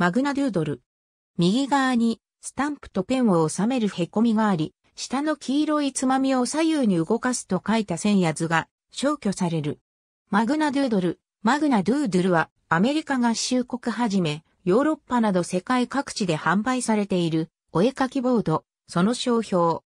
マグナドゥードル。右側に、スタンプとペンを収める凹みがあり、下の黄色いつまみを左右に動かすと書いた線や図が消去される。マグナドゥードル。マグナドゥードルは、アメリカ合衆国はじめ、ヨーロッパなど世界各地で販売されている、お絵かきボード、その商標。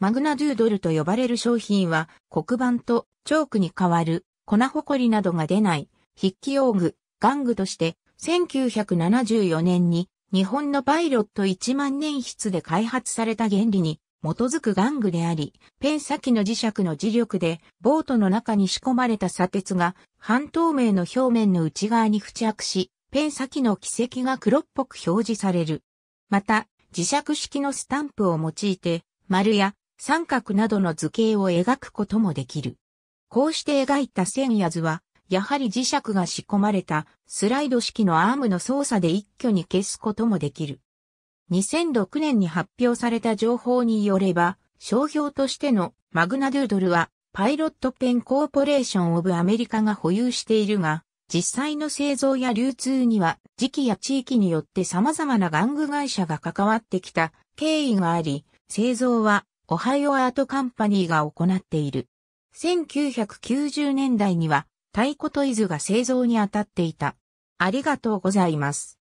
マグナドゥードルと呼ばれる商品は、黒板とチョークに代わる、粉ほこりなどが出ない、筆記用具、玩具として1974年に日本のパイロット1万年筆で開発された原理に基づく玩具であり、ペン先の磁石の磁力でボートの中に仕込まれた砂鉄が半透明の表面の内側に付着し、ペン先の軌跡が黒っぽく表示される。また、磁石式のスタンプを用いて、丸や三角などの図形を描くこともできる。こうして描いた線や図は、やはり磁石が仕込まれたスライド式のアームの操作で一挙に消すこともできる。2006年に発表された情報によれば、商標としてのマグナドゥードルはパイロットペンコーポレーションオブアメリカが保有しているが、実際の製造や流通には時期や地域によって様々な玩具会社が関わってきた経緯があり、製造はオハイオアートカンパニーが行っている。1990年代には太鼓と伊豆が製造に当たっていた。ありがとうございます。